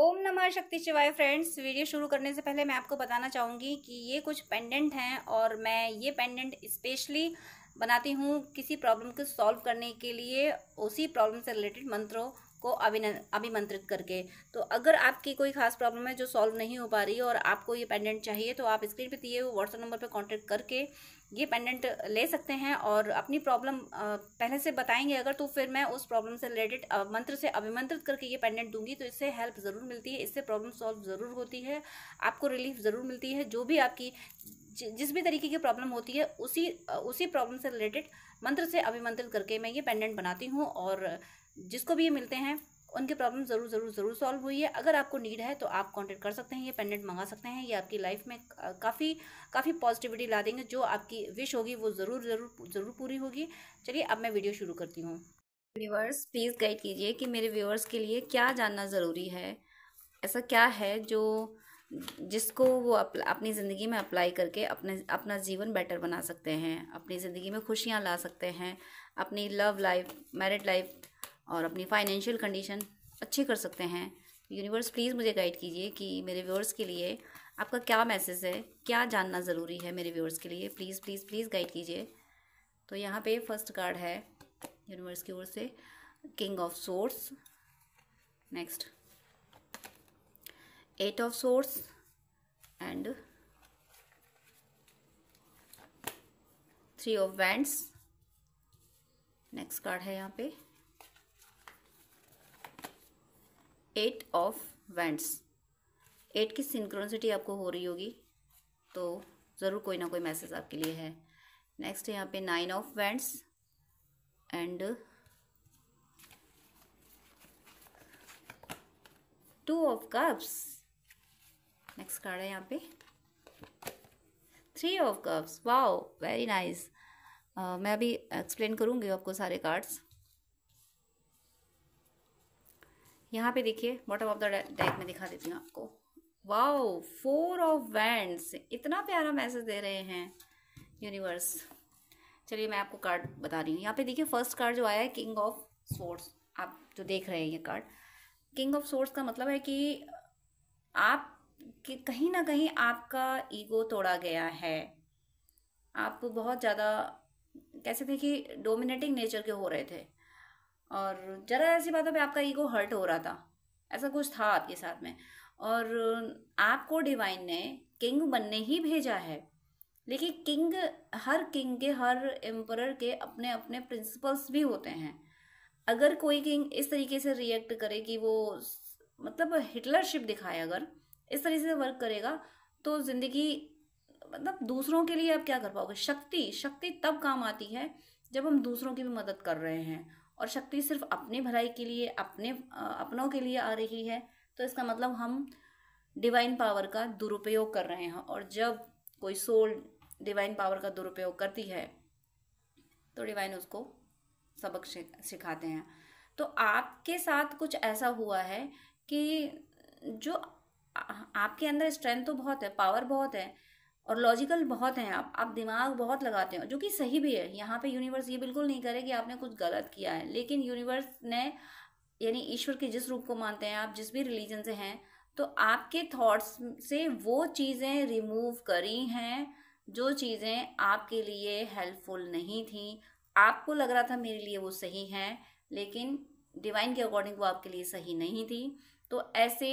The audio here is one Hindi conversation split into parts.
ओम नमः शक्ति शिवाय फ्रेंड्स वीडियो शुरू करने से पहले मैं आपको बताना चाहूँगी कि ये कुछ पेंडेंट हैं और मैं ये पेंडेंट स्पेशली बनाती हूँ किसी प्रॉब्लम को सॉल्व करने के लिए उसी प्रॉब्लम से रिलेटेड मंत्रों को अभिमंत्रित करके तो अगर आपकी कोई खास प्रॉब्लम है जो सॉल्व नहीं हो पा रही है और आपको ये पेंडेंट चाहिए तो आप स्क्रीन पे दिए हुए व्हाट्सअप नंबर पे कांटेक्ट करके ये पेंडेंट ले सकते हैं और अपनी प्रॉब्लम पहले से बताएंगे अगर तो फिर मैं उस प्रॉब्लम से रिलेटेड मंत्र से अभिमंत्रित करके ये पेंडेंट दूंगी तो इससे हेल्प ज़रूर मिलती है इससे प्रॉब्लम सॉल्व ज़रूर होती है आपको रिलीफ ज़रूर मिलती है जो भी आपकी जिस भी तरीके की प्रॉब्लम होती है उसी उसी प्रॉब्लम से रिलेटेड मंत्र से अभिमंत्रित करके मैं ये पेंडेंट बनाती हूँ और जिसको भी ये मिलते हैं उनकी प्रॉब्लम ज़रूर ज़रूर ज़रूर सॉल्व हुई है अगर आपको नीड है तो आप कांटेक्ट कर सकते हैं ये पेंडेंट मंगा सकते हैं ये आपकी लाइफ में काफ़ी काफ़ी पॉजिटिविटी ला देंगे जो आपकी विश होगी वो ज़रूर ज़रूर ज़रूर पूरी होगी चलिए अब मैं वीडियो शुरू करती हूँ व्यूवर्स प्लीज़ गाइड कीजिए कि मेरे व्यूवर्स के लिए क्या जानना ज़रूरी है ऐसा क्या है जो जिसको वो अपनी ज़िंदगी में अप्लाई करके अपने अपना जीवन बेटर बना सकते हैं अपनी ज़िंदगी में खुशियाँ ला सकते हैं अपनी लव लाइफ मैरिड लाइफ और अपनी फाइनेंशियल कंडीशन अच्छी कर सकते हैं यूनिवर्स प्लीज़ मुझे गाइड कीजिए कि मेरे व्यूअर्स के लिए आपका क्या मैसेज है क्या जानना ज़रूरी है मेरे व्यूअर्स के लिए प्लीज़ प्लीज़ प्लीज़ गाइड कीजिए तो यहाँ पे फर्स्ट कार्ड है यूनिवर्स की ओर से king of swords next eight of swords and three of wands next card है यहाँ पे एट ऑफ वेंट्स एट की सिंक्रोनसिटी आपको हो रही होगी तो ज़रूर कोई ना कोई मैसेज आपके लिए है नेक्स्ट यहाँ पे nine of wands and two of cups next card है यहाँ पे three of cups wow very nice मैं अभी एक्सप्लेन करूँगी आपको सारे कार्ड्स यहाँ पे देखिए बॉटम ऑफ द डेक में दिखा देती हूँ आपको वाओ फोर ऑफ वैंड्स इतना प्यारा मैसेज दे रहे हैं यूनिवर्स चलिए मैं आपको कार्ड बता रही हूँ यहाँ पे देखिए फर्स्ट कार्ड जो आया है किंग ऑफ सोर्स आप जो देख रहे हैं ये कार्ड किंग ऑफ सोर्स का मतलब है कि आप कि कहीं ना कहीं आपका ईगो तोड़ा गया है आप बहुत ज़्यादा कैसे थे कि डोमिनेटिंग नेचर के हो रहे थे और ज़रा ऐसी बातों पे आपका ईगो हर्ट हो रहा था ऐसा कुछ था आपके साथ में और आपको डिवाइन ने किंग बनने ही भेजा है देखिए किंग हर किंग के हर एम्पर के अपने अपने प्रिंसिपल्स भी होते हैं अगर कोई किंग इस तरीके से रिएक्ट करे कि वो मतलब हिटलरशिप दिखाए अगर इस तरीके से वर्क करेगा तो ज़िंदगी मतलब दूसरों के लिए आप क्या कर पाओगे शक्ति शक्ति तब काम आती है जब हम दूसरों की भी मदद कर रहे हैं और शक्ति सिर्फ अपने भलाई के लिए अपने अपनों के लिए आ रही है तो इसका मतलब हम डिवाइन पावर का दुरुपयोग कर रहे हैं और जब कोई सोल डिवाइन पावर का दुरुपयोग करती है तो डिवाइन उसको सबक सिखाते हैं तो आपके साथ कुछ ऐसा हुआ है कि जो आपके अंदर स्ट्रेंथ तो बहुत है पावर बहुत है और लॉजिकल बहुत हैं आप आप दिमाग बहुत लगाते हो जो कि सही भी है यहाँ पे यूनिवर्स ये बिल्कुल नहीं करे कि आपने कुछ गलत किया है लेकिन यूनिवर्स ने यानी ईश्वर के जिस रूप को मानते हैं आप जिस भी रिलीजन से हैं तो आपके थॉट्स से वो चीज़ें रिमूव करी हैं जो चीज़ें आपके लिए हेल्पफुल नहीं थी आपको लग रहा था मेरे लिए वो सही है लेकिन डिवाइन के अकॉर्डिंग वो आपके लिए सही नहीं थी तो ऐसे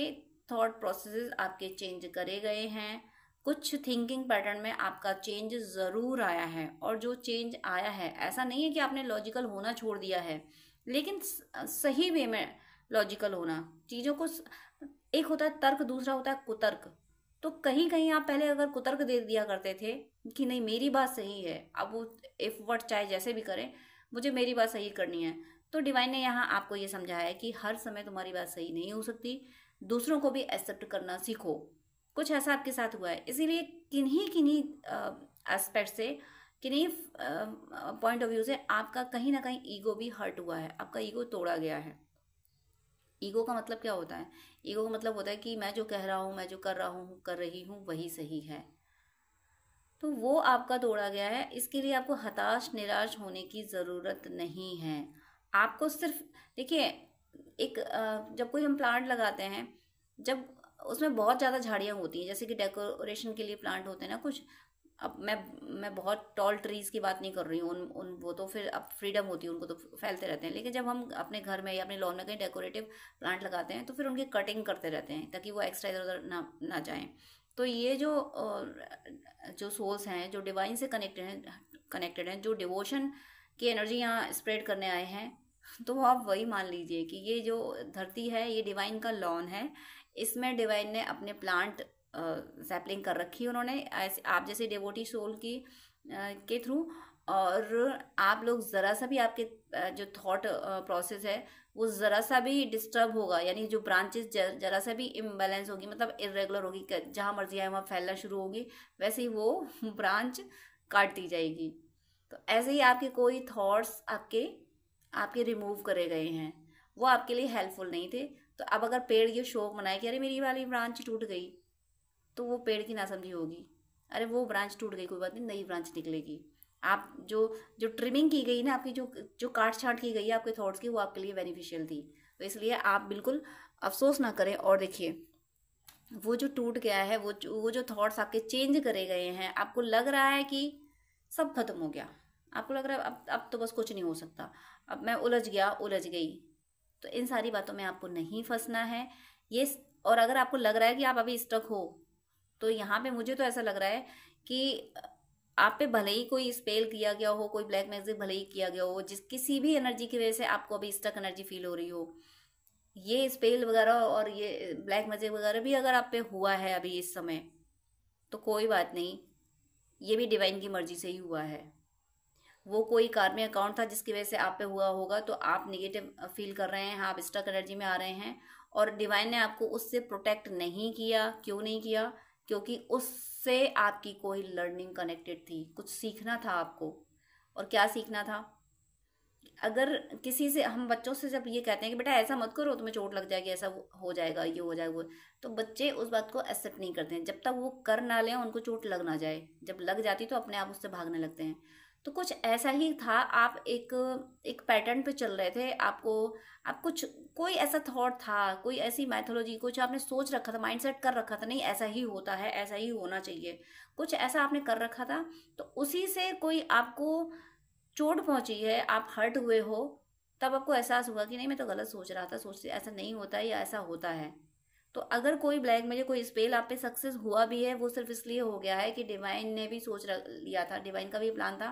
थॉट प्रोसेस आपके चेंज करे गए हैं कुछ थिंकिंग पैटर्न में आपका चेंज ज़रूर आया है और जो चेंज आया है ऐसा नहीं है कि आपने लॉजिकल होना छोड़ दिया है लेकिन सही वे में लॉजिकल होना चीज़ों को एक होता है तर्क दूसरा होता है कुतर्क तो कहीं कहीं आप पहले अगर कुतर्क दे दिया करते थे कि नहीं मेरी बात सही है अब वो वट चाहे जैसे भी करें मुझे मेरी बात सही करनी है तो डिवाइन ने यहाँ आपको ये समझाया है कि हर समय तुम्हारी बात सही नहीं हो सकती दूसरों को भी एक्सेप्ट करना सीखो कुछ ऐसा आपके साथ हुआ है इसीलिए किन्हीं किन्हीं एस्पेक्ट से किन्हीं पॉइंट ऑफ व्यू से आपका कहीं ना कहीं ईगो भी हर्ट हुआ है आपका ईगो तोड़ा गया है ईगो का मतलब क्या होता है ईगो का मतलब होता है कि मैं जो कह रहा हूँ मैं जो कर रहा हूँ कर रही हूँ वही सही है तो वो आपका तोड़ा गया है इसके लिए आपको हताश निराश होने की ज़रूरत नहीं है आपको सिर्फ देखिए एक जब कोई हम प्लांट लगाते हैं जब उसमें बहुत ज़्यादा झाड़ियाँ होती हैं जैसे कि डेकोरेशन के लिए प्लांट होते हैं ना कुछ अब मैं मैं बहुत टॉल ट्रीज़ की बात नहीं कर रही हूँ उन उन वो तो फिर अब फ्रीडम होती है उनको तो फैलते रहते हैं लेकिन जब हम अपने घर में या अपने लॉन में कहीं डेकोरेटिव प्लांट लगाते हैं तो फिर उनकी कटिंग करते रहते हैं ताकि वो एक्स्ट्रा इधर उधर ना ना जाएँ तो ये जो जो सोल्स हैं जो डिवाइन से कनेक्टेड हैं कनेक्टेड हैं जो डिवोशन की एनर्जी यहाँ स्प्रेड करने आए हैं तो आप वही मान लीजिए कि ये जो धरती है ये डिवाइन का लॉन है इसमें डिवाइन ने अपने प्लांट सैपलिंग कर रखी है उन्होंने आप जैसे डेवोटी सोल की के थ्रू और आप लोग ज़रा सा भी आपके जो थॉट प्रोसेस है वो ज़रा सा भी डिस्टर्ब होगा यानी जो ब्रांचेस ज़रा सा भी इम्बेलेंस होगी मतलब इरेगुलर होगी जहाँ मर्जी आए वहाँ फैलना शुरू होगी वैसे ही वो ब्रांच काट दी जाएगी तो ऐसे ही आपके कोई थॉट्स आपके आपके रिमूव करे गए हैं वो आपके लिए हेल्पफुल नहीं थे तो अब अगर पेड़ ये शौक मनाए कि अरे मेरी वाली ब्रांच टूट गई तो वो पेड़ की नासमझी होगी अरे वो ब्रांच टूट गई कोई बात नहीं नई ब्रांच निकलेगी आप जो जो ट्रिमिंग की गई ना आपकी जो जो काट छाट की गई है आपके थॉट्स की वो आपके लिए बेनिफिशियल थी तो इसलिए आप बिल्कुल अफसोस ना करें और देखिए वो जो टूट गया है वो वो जो थॉट्स आपके चेंज करे गए हैं आपको लग रहा है कि सब खत्म हो गया आपको लग रहा है अब अब तो बस कुछ नहीं हो सकता अब मैं उलझ गया उलझ गई तो इन सारी बातों में आपको नहीं फंसना है ये और अगर आपको लग रहा है कि आप अभी स्टक हो तो यहाँ पे मुझे तो ऐसा लग रहा है कि आप पे भले ही कोई स्पेल किया गया हो कोई ब्लैक मैजिक भले ही किया गया हो जिस किसी भी एनर्जी की वजह से आपको अभी स्टक एनर्जी फील हो रही हो ये स्पेल वगैरह और ये ब्लैक मैजिक वगैरह भी अगर आप पे हुआ है अभी इस समय तो कोई बात नहीं ये भी डिवाइन की मर्जी से ही हुआ है वो कोई कार्मिक अकाउंट था जिसकी वजह से आप पे हुआ होगा तो आप निगेटिव फील कर रहे हैं आप स्टक एनर्जी में आ रहे हैं और डिवाइन ने आपको उससे प्रोटेक्ट नहीं किया क्यों नहीं किया क्योंकि उससे आपकी कोई लर्निंग कनेक्टेड थी कुछ सीखना था आपको और क्या सीखना था अगर किसी से हम बच्चों से जब ये कहते हैं कि बेटा ऐसा मत करो तुम्हें चोट लग जाएगी ऐसा हो जाएगा ये हो जाएगा वो तो बच्चे उस बात को एक्सेप्ट नहीं करते हैं जब तक वो कर ना लें उनको चोट लग ना जाए जब लग जाती तो अपने आप उससे भागने लगते हैं तो कुछ ऐसा ही था आप एक एक पैटर्न पे चल रहे थे आपको आप कुछ कोई ऐसा थॉट था कोई ऐसी मैथोलॉजी कुछ आपने सोच रखा था माइंडसेट कर रखा था नहीं ऐसा ही होता है ऐसा ही होना चाहिए कुछ ऐसा आपने कर रखा था तो उसी से कोई आपको चोट पहुंची है आप हर्ट हुए हो तब आपको एहसास हुआ कि नहीं मैं तो गलत सोच रहा था सोचते ऐसा नहीं होता है या ऐसा होता है तो अगर कोई ब्लैक मेजर कोई स्पेल आप पे सक्सेस हुआ भी है वो सिर्फ इसलिए हो गया है कि डिवाइन ने भी सोच लिया था डिवाइन का भी प्लान था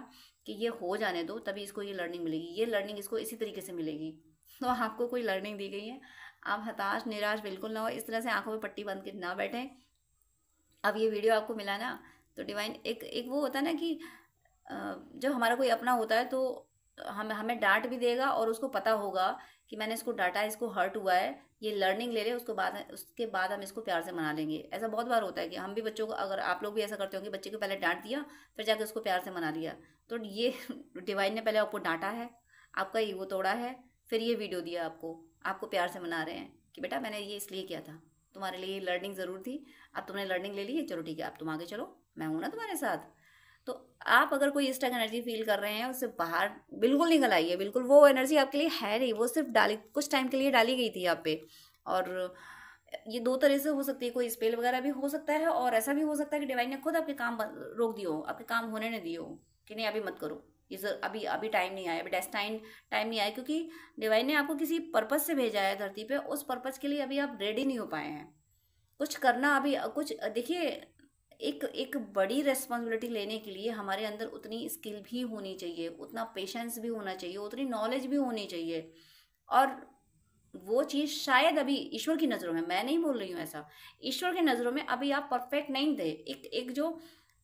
कि ये हो जाने दो तभी इसको ये लर्निंग मिलेगी ये लर्निंग इसको इसी तरीके से मिलेगी तो आपको कोई लर्निंग दी गई है आप हताश निराश बिल्कुल ना हो इस तरह से आंखों में पट्टी बंद के ना बैठें अब ये वीडियो आपको मिला ना तो डिवाइन एक एक वो होता है ना कि जब हमारा कोई अपना होता है तो हम हमें डांट भी देगा और उसको पता होगा कि मैंने इसको डांटा इसको हर्ट हुआ है ये लर्निंग ले रहे हैं उसको बाद उसके बाद हम इसको प्यार से मना लेंगे ऐसा बहुत बार होता है कि हम भी बच्चों को अगर आप लोग भी ऐसा करते होंगे बच्चे को पहले डांट दिया फिर जाके उसको प्यार से मना लिया तो ये डिवाइन ने पहले आपको डांटा है आपका ईगो तोड़ा है फिर ये वीडियो दिया आपको आपको प्यार से मना रहे हैं कि बेटा मैंने ये इसलिए किया था तुम्हारे लिए लर्निंग ज़रूर थी अब तुमने लर्निंग ले ली है चलो ठीक है अब तुम आगे चलो मैं हूँ ना तुम्हारे साथ तो आप अगर कोई इस टाइप एनर्जी फील कर रहे हैं उससे बाहर बिल्कुल निकल आइए बिल्कुल वो एनर्जी आपके लिए है नहीं वो सिर्फ डाली कुछ टाइम के लिए डाली गई थी आप पे और ये दो तरह से हो सकती है कोई स्पेल वगैरह भी हो सकता है और ऐसा भी हो सकता है कि डिवाइन ने खुद आपके काम रोक दिए हो आपके काम होने नहीं दिए हो कि नहीं अभी मत करो ये सर अभी अभी टाइम नहीं आया अभी डेस्टाइन टाइम नहीं आया क्योंकि डिवाइन ने आपको किसी पर्पज़ से भेजा है धरती पर उस पर्पज़ के लिए अभी आप रेडी नहीं हो पाए हैं कुछ करना अभी कुछ देखिए एक एक बड़ी रेस्पॉन्सिबिलिटी लेने के लिए हमारे अंदर उतनी स्किल भी होनी चाहिए उतना पेशेंस भी होना चाहिए उतनी नॉलेज भी होनी चाहिए और वो चीज़ शायद अभी ईश्वर की नज़रों में मैं नहीं बोल रही हूँ ऐसा ईश्वर की नज़रों में अभी आप परफेक्ट नहीं थे एक एक जो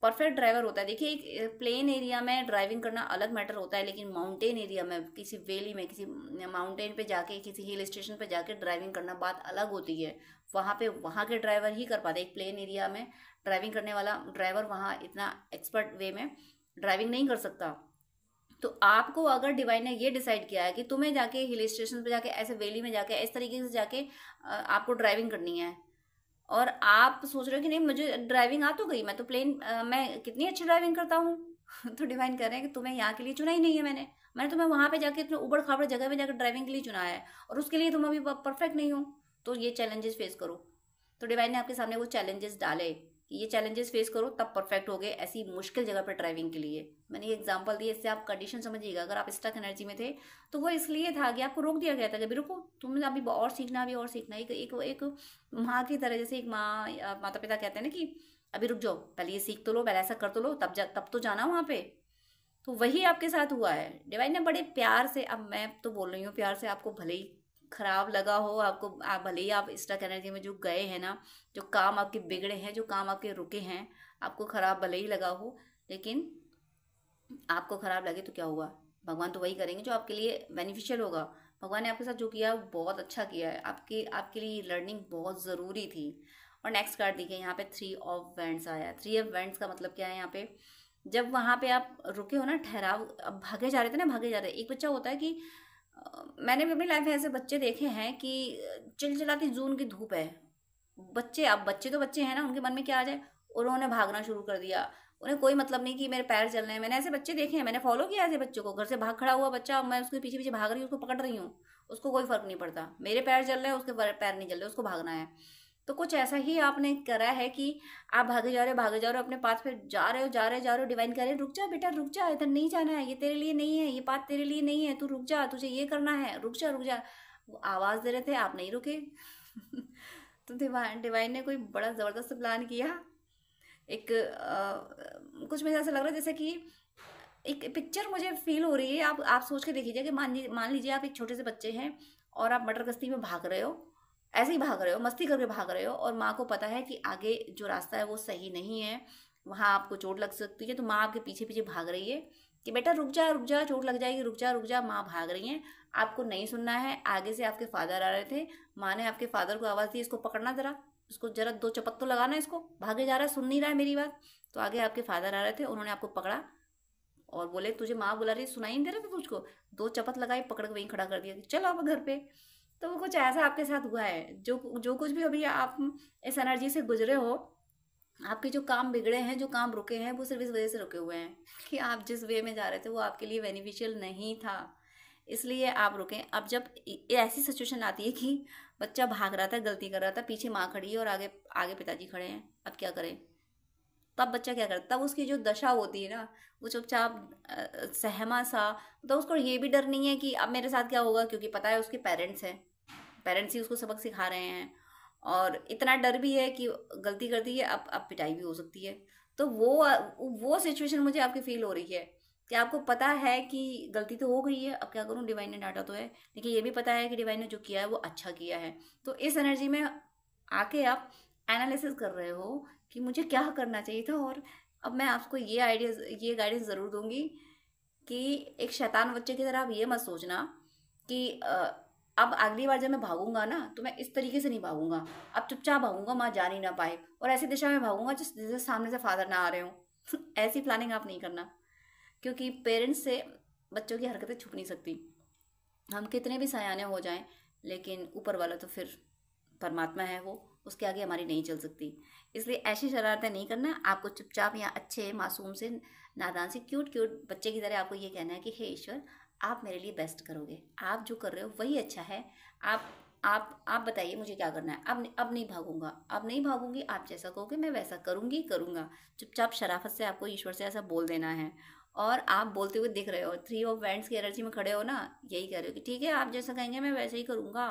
परफेक्ट ड्राइवर होता है देखिए एक प्लेन एरिया में ड्राइविंग करना अलग मैटर होता है लेकिन माउंटेन एरिया में किसी वैली में किसी माउंटेन पे जाके किसी हिल स्टेशन पे जाके ड्राइविंग करना बात अलग होती है वहाँ पे वहाँ के ड्राइवर ही कर पाते एक प्लेन एरिया में ड्राइविंग करने वाला ड्राइवर वहाँ इतना एक्सपर्ट वे में ड्राइविंग नहीं कर सकता तो आपको अगर डिवाइन ने ये डिसाइड किया है कि तुम्हें जाके हिल स्टेशन पे जाके ऐसे वैली में जाके इस तरीके से जाके आपको ड्राइविंग करनी है और आप सोच रहे हो कि नहीं मुझे ड्राइविंग आ तो गई मैं तो प्लेन मैं कितनी अच्छी ड्राइविंग करता हूँ तो डिवाइन कह रहे हैं कि तुम्हें यहाँ के लिए चुना ही नहीं है मैंने मैंने तुम्हें वहाँ पर जाके इतने उबड़ खाबड़ जगह में जाकर ड्राइविंग के लिए चुना है और उसके लिए तुम अभी परफेक्ट नहीं हो तो ये चैलेंजेस फेस करो तो डिवाइन ने आपके सामने वो चैलेंजेस डाले कि ये चैलेंजेस फेस करो तब परफेक्ट हो गए ऐसी मुश्किल जगह पर ड्राइविंग के लिए मैंने ये एग्जाम्पल दिया इससे आप कंडीशन समझिएगा अगर आप स्टक एनर्जी में थे तो वो इसलिए था कि आपको रोक दिया गया था कि अभी रुको तुमने अभी और सीखना अभी और सीखना एक एक, एक माँ की तरह जैसे एक माँ माता पिता कहते हैं ना कि अभी रुक जाओ पहले ये सीख तो लो पहले ऐसा कर तो लो तब जा तब तो जाना वहाँ पे तो वही आपके साथ हुआ है डिवाइन ने बड़े प्यार से अब मैं तो बोल रही हूँ प्यार से आपको भले ही ख़राब लगा हो आपको आप भले ही आप स्टक एनर्जी में जो गए हैं ना जो काम आपके बिगड़े हैं जो काम आपके रुके हैं आपको ख़राब भले ही लगा हो लेकिन आपको ख़राब लगे तो क्या हुआ भगवान तो वही करेंगे जो आपके लिए बेनिफिशियल होगा भगवान ने आपके साथ जो किया बहुत अच्छा किया है आपके आपके लिए लर्निंग बहुत ज़रूरी थी और नेक्स्ट कार्ड देखिए यहाँ पे थ्री ऑफ वेंट्स आया थ्री ऑफ वेंट्स का मतलब क्या है यहाँ पे जब वहाँ पे आप रुके हो ना ठहराव अब भागे जा रहे थे ना भागे जा रहे एक बच्चा होता है कि मैंने भी अपनी लाइफ में ऐसे बच्चे देखे हैं कि चिलचिलाती जून की धूप है बच्चे अब बच्चे तो बच्चे हैं ना उनके मन में क्या आ जाए और उन्होंने भागना शुरू कर दिया उन्हें कोई मतलब नहीं कि मेरे पैर चल रहे हैं मैंने ऐसे बच्चे देखे हैं मैंने फॉलो किया ऐसे बच्चों को घर से भाग खड़ा हुआ बच्चा मैं उसके पीछे पीछे भाग रही हूँ उसको पकड़ रही हूँ उसको कोई फर्क नहीं पड़ता मेरे पैर चल रहे हैं उसके पैर नहीं चल रहे उसको भागना है तो कुछ ऐसा ही आपने करा है कि आप भागे जा रहे हो भागे जा रहे हो अपने पाथ पे जा रहे हो जा रहे हो जा रहे हो डिवाइन कर रहे रुक जा बेटा रुक जा इधर नहीं जाना है ये तेरे लिए नहीं है ये पाथ तेरे लिए नहीं है तू रुक जा तुझे ये करना है रुक जा रुक जा वो आवाज़ दे रहे थे आप नहीं रुके तो डिवाइन डिवाइन ने कोई बड़ा ज़बरदस्त प्लान किया एक आ, कुछ मुझे ऐसा लग रहा है जैसे कि एक पिक्चर मुझे फील हो रही है आप आप सोच के देखिए कि मान मान लीजिए आप एक छोटे से बच्चे हैं और आप मटर कश्ती में भाग रहे हो ऐसे ही भाग रहे हो मस्ती करके भाग रहे हो और माँ को पता है कि आगे जो रास्ता है वो सही नहीं है वहाँ आपको चोट लग सकती है तो माँ आपके पीछे पीछे भाग रही है कि बेटा रुक जा रुक जा चोट लग जाएगी रुक जा रुक जा माँ भाग रही हैं आपको नहीं सुनना है आगे से आपके फादर आ रहे थे माँ ने आपके फादर को आवाज़ दी इसको पकड़ना ज़रा इसको जरा दो चपत तो लगाना इसको भागे जा रहा है सुन नहीं रहा है मेरी बात तो आगे आपके फादर आ रहे थे उन्होंने आपको पकड़ा और बोले तुझे माँ बुला रही सुनाई नहीं दे रहा था तुझको दो चपत लगाई पकड़ के वहीं खड़ा कर दिया चलो आप घर पे तो वो कुछ ऐसा आपके साथ हुआ है जो जो कुछ भी अभी आप इस एनर्जी से गुजरे हो आपके जो काम बिगड़े हैं जो काम रुके हैं वो सिर्फ इस वजह से रुके हुए हैं कि आप जिस वे में जा रहे थे वो आपके लिए बेनिफिशियल नहीं था इसलिए आप रुके अब जब ऐसी सिचुएशन आती है कि बच्चा भाग रहा था गलती कर रहा था पीछे माँ खड़ी है और आगे आगे पिताजी खड़े हैं अब क्या करें तब बच्चा क्या करता तब उसकी जो दशा होती है ना वो चुपचाप सहमा सा तो उसको ये भी डर नहीं है कि अब मेरे साथ क्या होगा क्योंकि पता है उसके पेरेंट्स हैं पेरेंट्स ही उसको सबक सिखा रहे हैं और इतना डर भी है कि गलती करती है अब अब पिटाई भी हो सकती है तो वो वो सिचुएशन मुझे आपकी फील हो रही है कि आपको पता है कि गलती तो हो गई है अब क्या करूँ डिवाइन ने डांटा तो है लेकिन ये भी पता है कि डिवाइन ने जो किया है वो अच्छा किया है तो इस एनर्जी में आके आप एनालिसिस कर रहे हो कि मुझे क्या करना चाहिए था और अब मैं आपको ये आइडिया ये गाइडेंस ज़रूर दूंगी कि एक शैतान बच्चे की तरह आप ये मत सोचना कि अब अगली बार जब मैं भागूंगा ना तो मैं इस तरीके से नहीं भागूंगा अब चुपचाप भागूंगा माँ जान ही ना पाए और ऐसी दिशा में भागूंगा जिस जिससे सामने से फादर ना आ रहे हों ऐसी प्लानिंग आप नहीं करना क्योंकि पेरेंट्स से बच्चों की हरकतें छुप नहीं सकती हम कितने भी सयाने हो जाएं लेकिन ऊपर वाला तो फिर परमात्मा है वो उसके आगे हमारी नहीं चल सकती इसलिए ऐसी शरारतें नहीं करना आपको चुपचाप या अच्छे मासूम से नादान से क्यूट क्यूट बच्चे की तरह आपको ये कहना है कि हे ईश्वर आप मेरे लिए बेस्ट करोगे आप जो कर रहे हो वही अच्छा है आप आप आप बताइए मुझे क्या करना है अब अब नहीं भागूंगा अब नहीं भागूंगी आप जैसा कहोगे मैं वैसा करूंगी करूंगा चुपचाप शराफत से आपको ईश्वर से ऐसा बोल देना है और आप बोलते हुए दिख रहे हो थ्री ऑफ वैंड्स की एनर्जी में खड़े हो ना यही कह रहे हो कि ठीक है आप जैसा कहेंगे मैं वैसा ही करूँगा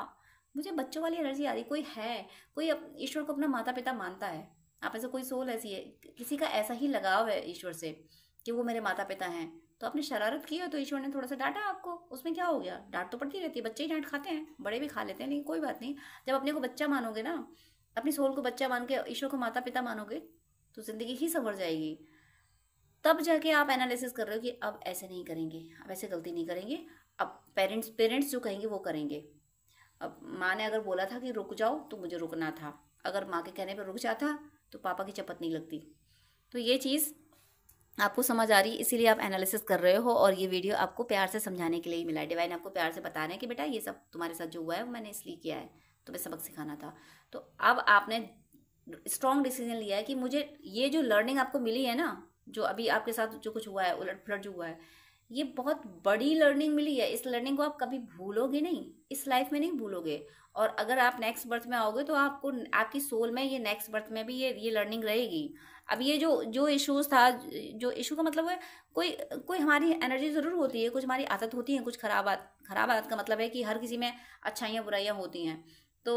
मुझे बच्चों वाली एनर्जी आ रही कोई है कोई ईश्वर को अपना माता पिता मानता है आप ऐसा कोई सोल ऐसी है किसी का ऐसा ही लगाव है ईश्वर से कि वो मेरे माता पिता हैं तो आपने शरारत की है तो ईश्वर ने थोड़ा सा डांटा आपको उसमें क्या हो गया डांट तो पड़ती रहती है बच्चे ही डांट खाते हैं बड़े भी खा लेते हैं लेकिन कोई बात नहीं जब अपने को बच्चा मानोगे ना अपनी सोल को बच्चा मान के ईश्वर को माता पिता मानोगे तो ज़िंदगी ही संवर जाएगी तब जाके आप एनालिसिस कर रहे हो कि अब ऐसे नहीं करेंगे अब ऐसे गलती नहीं करेंगे अब पेरेंट्स पेरेंट्स जो कहेंगे वो करेंगे अब माँ ने अगर बोला था कि रुक जाओ तो मुझे रुकना था अगर माँ के कहने पर रुक जाता तो पापा की चपत नहीं लगती तो ये चीज़ आपको समझ आ रही है इसीलिए आप एनालिसिस कर रहे हो और ये वीडियो आपको प्यार से समझाने के लिए ही मिला है डिवाइन आपको प्यार से बता रहे हैं कि बेटा ये सब तुम्हारे साथ जो हुआ है वो मैंने इसलिए किया है तुम्हें सबक सिखाना था तो अब आपने स्ट्रॉन्ग डिसीजन लिया है कि मुझे ये जो लर्निंग आपको मिली है ना जो अभी आपके साथ जो कुछ हुआ है उलट पुलट जो हुआ है ये बहुत बड़ी लर्निंग मिली है इस लर्निंग को आप कभी भूलोगे नहीं इस लाइफ में नहीं भूलोगे और अगर आप नेक्स्ट बर्थ में आओगे तो आपको आपकी सोल में ये नेक्स्ट बर्थ में भी ये ये लर्निंग रहेगी अब ये जो जो इशूज़ था जो इशू का मतलब है कोई कोई हमारी एनर्जी ज़रूर होती है कुछ हमारी आदत होती है कुछ खराब आदत खराब आदत का मतलब है कि हर किसी में अच्छाइयाँ बुराइयाँ होती हैं तो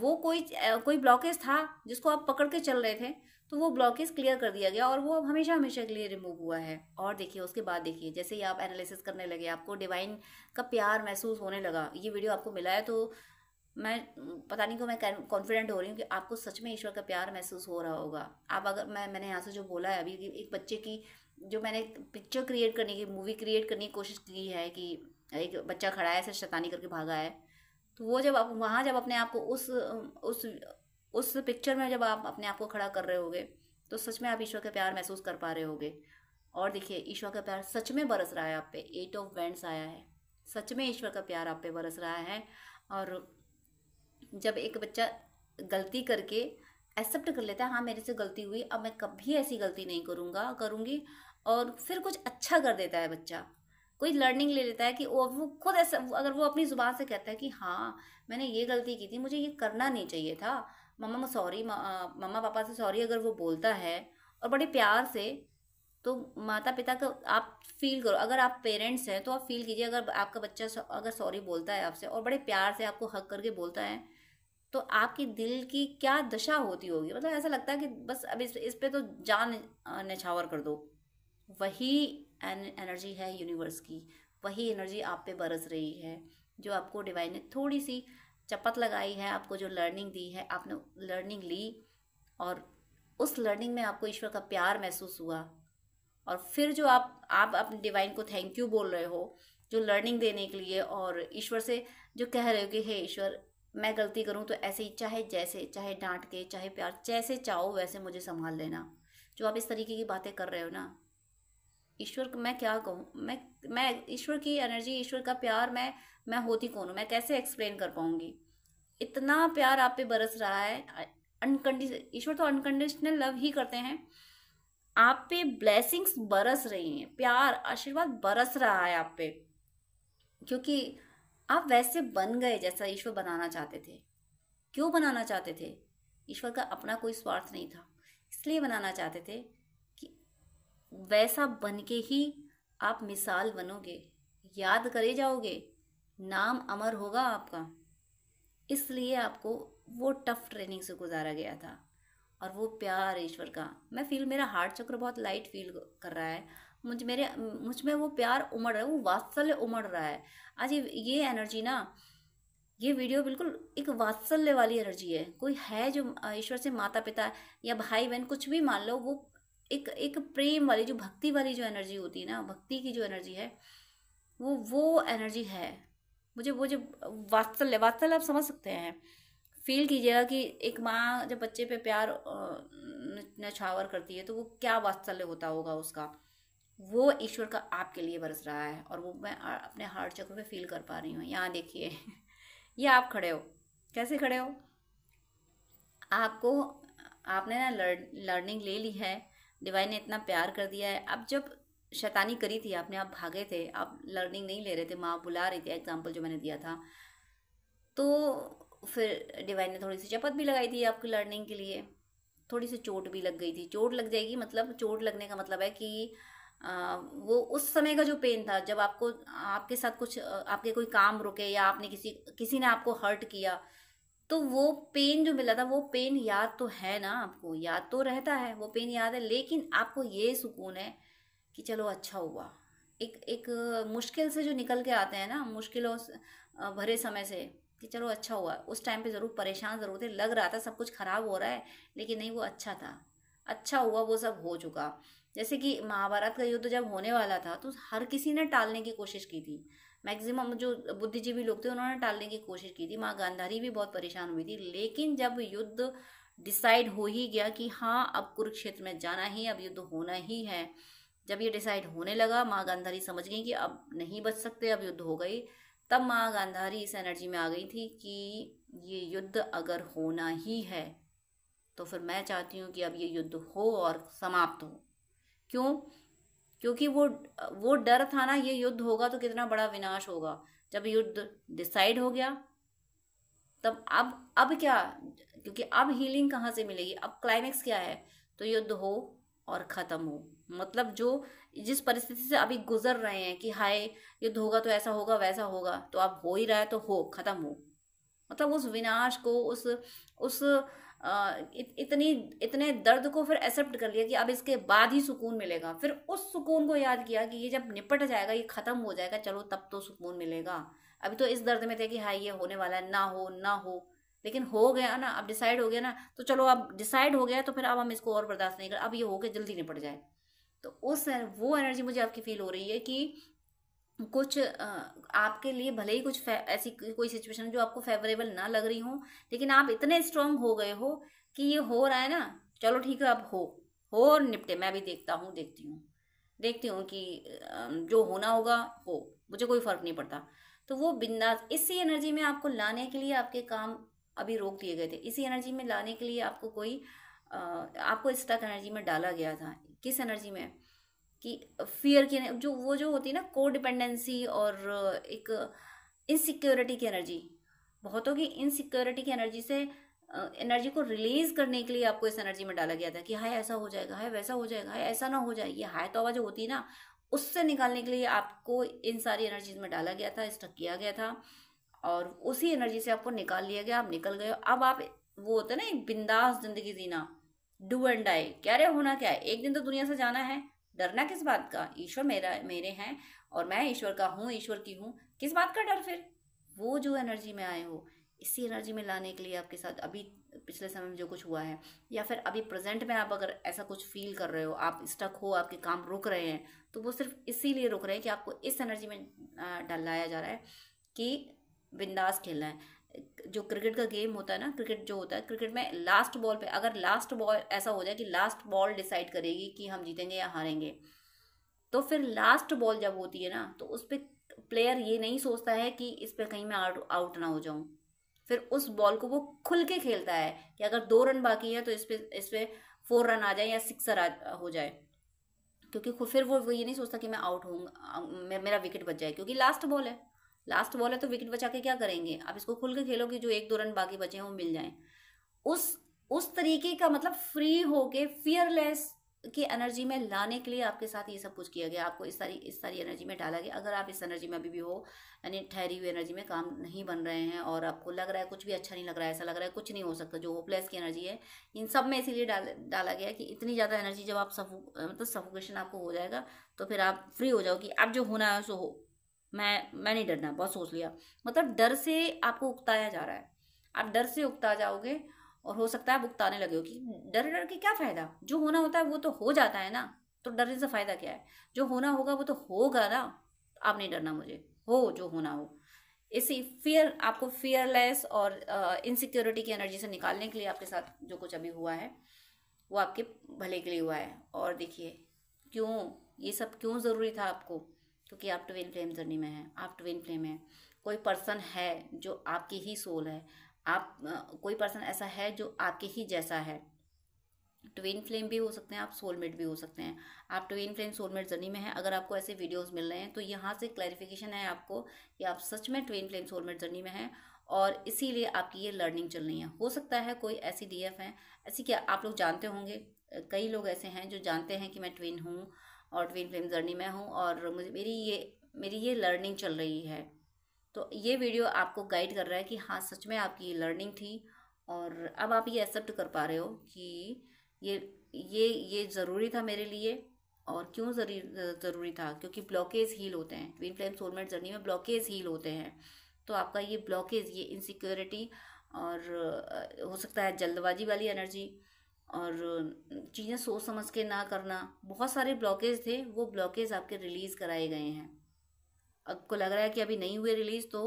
वो कोई कोई ब्लॉकेज था जिसको आप पकड़ के चल रहे थे तो वो ब्लॉकेज क्लियर कर दिया गया और वो अब हमेशा हमेशा के लिए रिमूव हुआ है और देखिए उसके बाद देखिए जैसे ही आप एनालिसिस करने लगे आपको डिवाइन का प्यार महसूस होने लगा ये वीडियो आपको मिला है तो मैं पता नहीं को मैं कॉन्फिडेंट हो रही हूँ कि आपको सच में ईश्वर का प्यार महसूस हो रहा होगा आप अगर मैं मैंने यहाँ से जो बोला है अभी कि एक बच्चे की जो मैंने पिक्चर क्रिएट करने की मूवी क्रिएट करने की कोशिश की है कि एक बच्चा खड़ा है ऐसे शैतानी करके भागा है तो वो जब आप वहाँ जब अपने आप को उस उस उस पिक्चर में जब आप अपने आप को खड़ा कर रहे होगे तो सच में आप ईश्वर का प्यार महसूस कर पा रहे होगे और देखिए ईश्वर का प्यार सच में बरस रहा है आप पे एट ऑफ वेंड्स आया है सच में ईश्वर का प्यार आप पे बरस रहा है और जब एक बच्चा गलती करके एक्सेप्ट कर लेता है हाँ मेरे से गलती हुई अब मैं कभी ऐसी गलती नहीं करूँगा करूँगी और फिर कुछ अच्छा कर देता है बच्चा कोई लर्निंग ले लेता है कि वो वो खुद ऐसा अगर वो अपनी ज़ुबान से कहता है कि हाँ मैंने ये गलती की थी मुझे ये करना नहीं चाहिए था मम्मा सॉरी मम्मा पापा से सॉरी अगर वो बोलता है और बड़े प्यार से तो माता पिता का आप फील करो अगर आप पेरेंट्स हैं तो आप फील कीजिए अगर आपका बच्चा अगर सॉरी बोलता है आपसे और बड़े प्यार से आपको हक करके बोलता है तो आपकी दिल की क्या दशा होती होगी मतलब ऐसा लगता है कि बस अब इस इस पर तो जान नछावर कर दो वही एनर्जी है यूनिवर्स की वही एनर्जी आप पे बरस रही है जो आपको डिवाइन ने थोड़ी सी चपत लगाई है आपको जो लर्निंग दी है आपने लर्निंग ली और उस लर्निंग में आपको ईश्वर का प्यार महसूस हुआ और फिर जो आप आप अपने डिवाइन को थैंक यू बोल रहे हो जो लर्निंग देने के लिए और ईश्वर से जो कह रहे हो कि हे ईश्वर मैं गलती करूँ तो ऐसे ही चाहे जैसे चाहे डांट के चाहे प्यार जैसे चाहो वैसे मुझे संभाल लेना जो आप इस तरीके की बातें कर रहे हो ना ईश्वर मैं क्या कहूँ मैं मैं ईश्वर की एनर्जी ईश्वर का प्यार मैं मैं होती कौन हूँ मैं कैसे एक्सप्लेन कर पाऊँगी इतना प्यार आप पे बरस रहा है अनकंडीश ईश्वर तो अनकंडीशनल लव ही करते हैं आप पे ब्लेसिंग्स बरस रही हैं प्यार आशीर्वाद बरस रहा है आप पे क्योंकि आप वैसे बन गए जैसा ईश्वर बनाना चाहते थे क्यों बनाना चाहते थे ईश्वर का अपना कोई स्वार्थ नहीं था इसलिए बनाना चाहते थे कि वैसा बन के ही आप मिसाल बनोगे याद करे जाओगे नाम अमर होगा आपका इसलिए आपको वो टफ ट्रेनिंग से गुजारा गया था और वो प्यार ईश्वर का मैं फील मेरा हार्ट चक्र बहुत लाइट फील कर रहा है मुझ मेरे मुझ में वो प्यार उमड़ रहा है वो वात्सल्य उमड़ रहा है आज ये ये एनर्जी ना ये वीडियो बिल्कुल एक वात्सल्य वाली एनर्जी है कोई है जो ईश्वर से माता पिता या भाई बहन कुछ भी मान लो वो एक एक प्रेम वाली जो भक्ति वाली जो एनर्जी होती है ना भक्ति की जो एनर्जी है वो वो एनर्जी है मुझे वो जो वात्सल्य वात्सल्य आप समझ सकते हैं फील कीजिएगा कि एक माँ जब बच्चे पे प्यार नछावर करती है तो वो क्या वात्सल्य होता होगा उसका वो ईश्वर का आपके लिए बरस रहा है और वो मैं अपने हार्ट चक्र में फील कर पा रही हूँ यहाँ देखिए ये आप खड़े हो कैसे खड़े हो आपको आपने ना लर्निंग ले ली है डिवाइन ने इतना प्यार कर दिया है अब जब शैतानी करी थी आपने आप भागे थे आप लर्निंग नहीं ले रहे थे माँ बुला रही थी एग्जाम्पल जो मैंने दिया था तो फिर डिवाइन ने थोड़ी सी चपत भी लगाई थी आपकी लर्निंग के लिए थोड़ी सी चोट भी लग गई थी चोट लग जाएगी मतलब चोट लगने का मतलब है कि वो उस समय का जो पेन था जब आपको आपके साथ कुछ आपके कोई काम रुके या आपने किसी किसी ने आपको हर्ट किया तो वो पेन जो मिला था वो पेन याद तो है ना आपको याद तो रहता है वो पेन याद है लेकिन आपको ये सुकून है कि चलो अच्छा हुआ एक एक मुश्किल से जो निकल के आते हैं ना मुश्किलों भरे समय से कि चलो अच्छा हुआ उस टाइम पे ज़रूर परेशान ज़रूर थे लग रहा था सब कुछ ख़राब हो रहा है लेकिन नहीं वो अच्छा था अच्छा हुआ वो सब हो चुका जैसे कि महाभारत का युद्ध जब होने वाला था तो हर किसी ने टालने की कोशिश की थी मैक्सिमम जो बुद्धिजीवी लोग थे उन्होंने टालने की कोशिश की थी माँ गांधारी भी बहुत परेशान हुई थी लेकिन जब युद्ध डिसाइड हो ही गया कि हाँ अब कुरुक्षेत्र में जाना ही अब युद्ध होना ही है जब ये डिसाइड होने लगा माँ गांधारी समझ गई कि अब नहीं बच सकते अब युद्ध हो गई तब माँ गांधारी इस एनर्जी में आ गई थी कि ये युद्ध अगर होना ही है तो फिर मैं चाहती हूँ कि अब ये युद्ध हो और समाप्त हो क्यों क्योंकि वो वो डर था ना ये युद्ध होगा तो कितना बड़ा विनाश होगा जब युद्ध डिसाइड हो गया तब अब अब क्या क्योंकि अब हीलिंग कहाँ से मिलेगी अब क्लाइमेक्स क्या है तो युद्ध हो और ख़त्म हो मतलब जो जिस परिस्थिति से अभी गुजर रहे हैं कि हाय युद्ध होगा तो ऐसा होगा वैसा होगा तो अब हो ही रहा है तो हो ख़त्म हो मतलब उस विनाश को उस उस इत, इतनी इतने दर्द को फिर एक्सेप्ट कर लिया कि अब इसके बाद ही सुकून मिलेगा फिर उस सुकून को याद किया कि ये जब निपट जाएगा ये ख़त्म हो जाएगा चलो तब तो सुकून मिलेगा अभी तो इस दर्द में थे कि हाँ ये होने वाला है ना हो ना हो लेकिन हो गया ना अब डिसाइड हो गया ना तो चलो अब डिसाइड हो गया तो फिर अब हम इसको और बर्दाश्त नहीं कर अब ये हो गया जल्दी निपट जाए तो उस वो एनर्जी मुझे आपकी फील हो रही है कि कुछ आपके लिए भले ही कुछ ऐसी कोई सिचुएशन जो आपको फेवरेबल ना लग रही हो लेकिन आप इतने स्ट्रांग हो गए हो कि ये हो रहा है ना चलो ठीक है अब हो हो और निपटे मैं भी देखता हूँ देखती हूँ देखती हूँ कि जो होना होगा हो मुझे कोई फ़र्क नहीं पड़ता तो वो बिंदास इसी एनर्जी में आपको लाने के लिए आपके काम अभी रोक दिए गए थे इसी एनर्जी में लाने के लिए आपको कोई आपको स्टक एनर्जी में डाला गया था किस एनर्जी में कि फियर की जो वो जो होती है ना को डिपेंडेंसी और एक इनसिक्योरिटी की एनर्जी बहुतों की इनसिक्योरिटी की एनर्जी से एनर्जी को रिलीज करने के लिए आपको इस एनर्जी में डाला गया था कि हाय ऐसा हो जाएगा हाय वैसा हो जाएगा हाय ऐसा ना हो जाए ये हाय तो आवाज़ होती है ना उससे निकालने के लिए आपको इन सारी एनर्जीज में डाला गया था स्टक किया गया था और उसी एनर्जी से आपको निकाल लिया गया आप निकल गए अब आप वो होता है ना एक बिंदास जिंदगी जीना डू एंड डाई क्या रे होना क्या है एक दिन तो दुनिया से जाना है डरना किस बात का ईश्वर मेरा मेरे हैं और मैं ईश्वर का हूँ ईश्वर की हूँ किस बात का डर फिर वो जो एनर्जी में आए हो इसी एनर्जी में लाने के लिए आपके साथ अभी पिछले समय में जो कुछ हुआ है या फिर अभी प्रेजेंट में आप अगर ऐसा कुछ फील कर रहे हो आप स्टक हो आपके काम रुक रहे हैं तो वो सिर्फ इसीलिए रुक रहे हैं कि आपको इस एनर्जी में डलाया जा रहा है कि बिंदास खेलना है जो क्रिकेट का गेम होता है ना क्रिकेट जो होता है क्रिकेट में लास्ट बॉल पे अगर लास्ट बॉल ऐसा हो जाए कि लास्ट बॉल डिसाइड करेगी कि हम जीतेंगे या हारेंगे तो फिर लास्ट बॉल जब होती है ना तो उस पर प्लेयर ये नहीं सोचता है कि इस पर कहीं मैं आउट ना हो जाऊँ फिर उस बॉल को वो खुल के खेलता है कि अगर दो रन बाकी है तो इस पर इस पर फोर रन आ जाए या सिक्सर आ हो जाए क्योंकि फिर वो, वो ये नहीं सोचता कि मैं आउट हूँ मेरा विकेट बच जाए क्योंकि लास्ट बॉल है लास्ट बॉल है तो विकेट बचा के क्या करेंगे आप इसको खुल के खेलो कि जो एक दो रन बाकी बचे हैं वो मिल जाए उस उस तरीके का मतलब फ्री होके फियरलेस की एनर्जी में लाने के लिए आपके साथ ये सब कुछ किया गया आपको इस सारी इस सारी एनर्जी में डाला गया अगर आप इस एनर्जी में अभी भी हो यानी ठहरी हुई एनर्जी में काम नहीं बन रहे हैं और आपको लग रहा है कुछ भी अच्छा नहीं लग रहा है ऐसा लग रहा है कुछ नहीं हो सकता जो होपलेस की एनर्जी है इन सब में इसीलिए डाल डाला गया कि इतनी ज़्यादा एनर्जी जब आप सफो मतलब सफोकेशन आपको हो जाएगा तो फिर आप फ्री हो जाओ कि आप जो होना है सो हो मैं मैं नहीं डरना बहुत सोच लिया मतलब डर से आपको उकताया जा रहा है आप डर से उकता जाओगे और हो सकता है आप उकताने लगे हो कि डर डर के क्या फ़ायदा जो होना होता है वो तो हो जाता है ना तो डरने से फ़ायदा क्या है जो होना होगा वो तो होगा ना आप नहीं डरना मुझे हो जो होना हो इसी फियर आपको फियरलेस और इनसिक्योरिटी की एनर्जी से निकालने के लिए आपके साथ जो कुछ अभी हुआ है वो आपके भले के लिए हुआ है और देखिए क्यों ये सब क्यों ज़रूरी था आपको क्योंकि आप ट्विन फ्लेम जर्नी में हैं आप ट्विन फ्लेम हैं कोई पर्सन है जो आपकी ही सोल है आप कोई पर्सन ऐसा है जो आपके ही जैसा है ट्विन फ्लेम भी हो सकते हैं आप सोलमेट भी हो सकते हैं आप ट्विन फ्लेम सोलमेट जर्नी में हैं अगर आपको ऐसे वीडियोस मिल रहे हैं तो यहाँ से क्लैरिफिकेशन है आपको कि आप सच में ट्विन फ्लेम सोलमेट जर्नी में हैं और इसीलिए आपकी ये लर्निंग चल रही है हो सकता है कोई ऐसी डी एफ है ऐसी क्या आप लोग जानते होंगे कई लोग ऐसे हैं जो जानते हैं कि मैं ट्विन हूँ और ट्वीन फिल्म जर्नी में हूँ और मुझे मेरी ये मेरी ये लर्निंग चल रही है तो ये वीडियो आपको गाइड कर रहा है कि हाँ सच में आपकी ये लर्निंग थी और अब आप ये एक्सेप्ट कर पा रहे हो कि ये ये ये ज़रूरी था मेरे लिए और क्यों ज़रूरी था क्योंकि ब्लॉकेज हील होते हैं ट्विन फ्लेम सोलमेट जर्नी में ब्लॉकेज हील होते हैं तो आपका ये ब्लॉकेज ये इनसिक्योरिटी और हो सकता है जल्दबाजी वाली एनर्जी और चीज़ें सोच समझ के ना करना बहुत सारे ब्लॉकेज थे वो ब्लॉकेज आपके रिलीज़ कराए गए हैं आपको लग रहा है कि अभी नहीं हुए रिलीज़ तो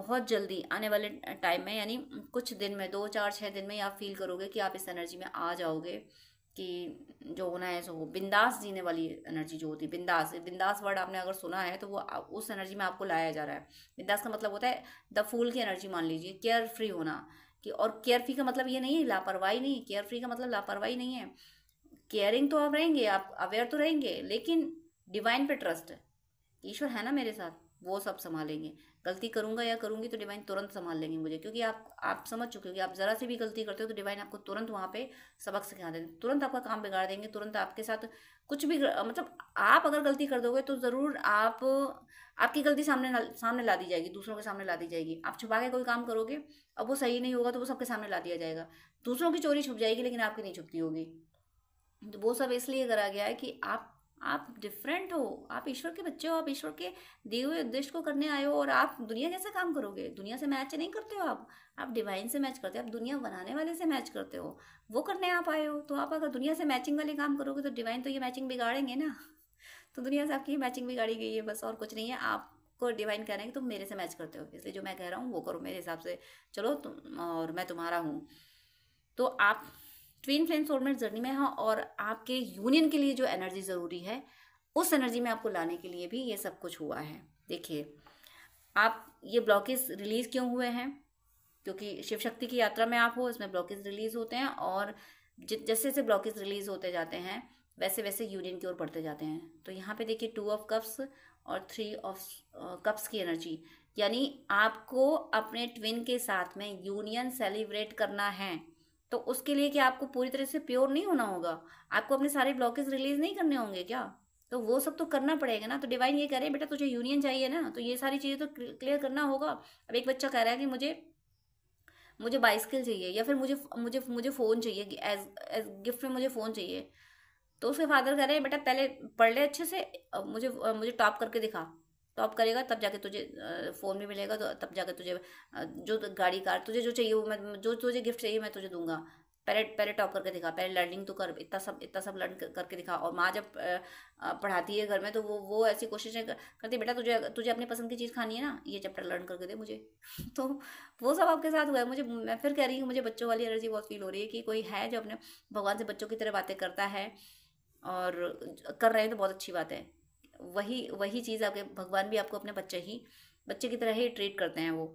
बहुत जल्दी आने वाले टाइम में यानी कुछ दिन में दो चार छः दिन में आप फील करोगे कि आप इस एनर्जी में आ जाओगे कि जो होना है सो बिंदास जीने वाली एनर्जी जो होती है बिंदास बिंदास वर्ड आपने अगर सुना है तो वो उस एनर्जी में आपको लाया जा रहा है बिंदास का मतलब होता है द फूल की एनर्जी मान लीजिए केयर फ्री होना कि और फ्री का मतलब ये नहीं है लापरवाही नहीं केयर फ्री का मतलब लापरवाही नहीं है केयरिंग तो आप रहेंगे आप अवेयर तो रहेंगे लेकिन डिवाइन पे ट्रस्ट ईश्वर है ना मेरे साथ वो सब संभालेंगे गलती करूंगा या करूंगी तो डिवाइन तुरंत संभाल लेंगे मुझे क्योंकि आप आप समझ चुके हो कि आप ज़रा से भी गलती करते हो तो डिवाइन आपको तुरंत वहाँ पे सबक सिखा देंगे तुरंत आपका काम बिगाड़ देंगे तुरंत आपके साथ कुछ भी मतलब आप अगर गलती कर दोगे तो ज़रूर आप आपकी गलती सामने सामने ला दी जाएगी दूसरों के सामने ला दी जाएगी आप छुपा के कोई काम करोगे अब वो सही नहीं होगा तो वो सबके सामने ला दिया जाएगा दूसरों की चोरी छुप जाएगी लेकिन आपकी नहीं छुपती होगी तो वो सब इसलिए करा गया है कि आप आप डिफरेंट हो आप ईश्वर के बच्चे हो आप ईश्वर के दिए हुए उद्देश्य को करने आए हो और आप दुनिया कैसे काम करोगे दुनिया से मैच नहीं करते हो आप आप डिवाइन से मैच करते हो आप दुनिया बनाने वाले से मैच करते हो वो करने आप आए हो तो आप अगर दुनिया से मैचिंग वाले काम करोगे तो डिवाइन तो ये मैचिंग बिगाड़ेंगे ना तो दुनिया से आपकी मैचिंग बिगाड़ी गई है बस और कुछ नहीं है आप को डिवाइन कह रहे हैं कि तुम मेरे से मैच करते हो इसलिए जो मैं कह रहा हूँ वो करो मेरे हिसाब से चलो तुम और मैं तुम्हारा हूँ तो आप ट्विन फ्लेम सोलमेट जर्नी में है और आपके यूनियन के लिए जो एनर्जी ज़रूरी है उस एनर्जी में आपको लाने के लिए भी ये सब कुछ हुआ है देखिए आप ये ब्लॉकेज रिलीज़ क्यों हुए हैं क्योंकि शिव शक्ति की यात्रा में आप हो इसमें ब्लॉकेज रिलीज़ होते हैं और जैसे जैसे ब्लॉकेज रिलीज़ होते जाते हैं वैसे वैसे यूनियन की ओर बढ़ते जाते हैं तो यहाँ पे देखिए टू ऑफ कप्स और थ्री ऑफ कप्स की एनर्जी यानी आपको अपने ट्विन के साथ में यूनियन सेलिब्रेट करना है तो उसके लिए क्या आपको पूरी तरह से प्योर नहीं होना होगा आपको अपने सारे ब्लॉकेज रिलीज नहीं करने होंगे क्या तो वो सब तो करना पड़ेगा ना तो डिवाइन ये कह रहे हैं बेटा तुझे यूनियन चाहिए ना तो ये सारी चीज़ें तो क्लियर करना होगा अब एक बच्चा कह रहा है कि मुझे मुझे बाइस्किल चाहिए या फिर मुझे मुझे मुझे फ़ोन चाहिए एज एज गिफ्ट में मुझे फ़ोन चाहिए तो उसके फादर कह रहे हैं बेटा पहले पढ़ ले अच्छे से मुझे मुझे टॉप करके दिखा टॉप तो आप करेगा तब जाके तुझे फ़ोन भी मिलेगा तो तब जाके तुझे जो तो गाड़ी कार तुझे जो चाहिए वो मैं जो तुझे गिफ्ट चाहिए मैं तुझे दूंगा पहले पहले टॉप करके दिखा पहले लर्निंग तो कर इतना सब इतना सब लर्न करके दिखा और माँ जब पढ़ाती है घर में तो वो वो ऐसी कोशिशें करती बेटा तुझे तुझे अपनी पसंद की चीज़ खानी है ना ये चैप्टर लर्न करके दे मुझे तो वो सब आपके साथ हुआ है मुझे मैं फिर कह रही हूँ मुझे बच्चों वाली एनर्जी बहुत फील हो रही है कि कोई है जो अपने भगवान से बच्चों की तरह बातें करता है और कर रहे हैं तो बहुत अच्छी बात है वही वही चीज़ आपके भगवान भी आपको अपने बच्चे ही बच्चे की तरह ही ट्रीट करते हैं वो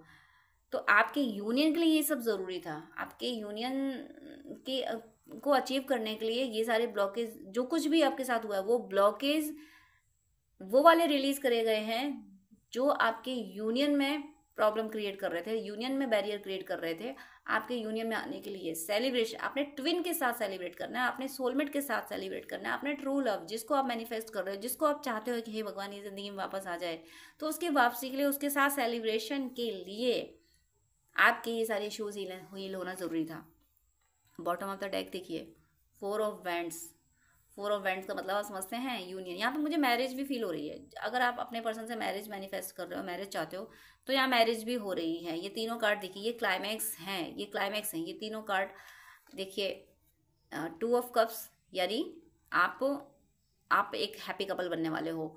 तो आपके यूनियन के लिए ये सब ज़रूरी था आपके यूनियन के को अचीव करने के लिए ये सारे ब्लॉकेज जो कुछ भी आपके साथ हुआ है वो ब्लॉकेज वो वाले रिलीज़ करे गए हैं जो आपके यूनियन में प्रॉब्लम क्रिएट कर रहे थे यूनियन में बैरियर क्रिएट कर रहे थे आपके यूनियन में आने के लिए सेलिब्रेशन आपने ट्विन के साथ सेलिब्रेट करना है आपने सोलमेट के साथ सेलिब्रेट करना है आपने ट्रू लव जिसको आप मैनिफेस्ट कर रहे हो जिसको आप चाहते हो कि हे भगवान ये ज़िंदगी में वापस आ जाए तो उसके वापसी के लिए उसके साथ सेलिब्रेशन के लिए आपके ये सारे इशूज हील हील होना ज़रूरी था बॉटम ऑफ द डेक देखिए four of wands four of wands का मतलब आप समझते हैं यूनियन यहाँ पे मुझे मैरिज भी फील हो रही है अगर आप अपने पर्सन से मैरिज मैनिफेस्ट कर रहे हो मैरिज चाहते हो तो यहाँ मैरिज भी हो रही है ये तीनों कार्ड देखिए ये क्लाइमैक्स हैं ये क्लाइमैक्स हैं ये तीनों कार्ड देखिए टू ऑफ कप्स यानी आप आप एक हैप्पी कपल बनने वाले हो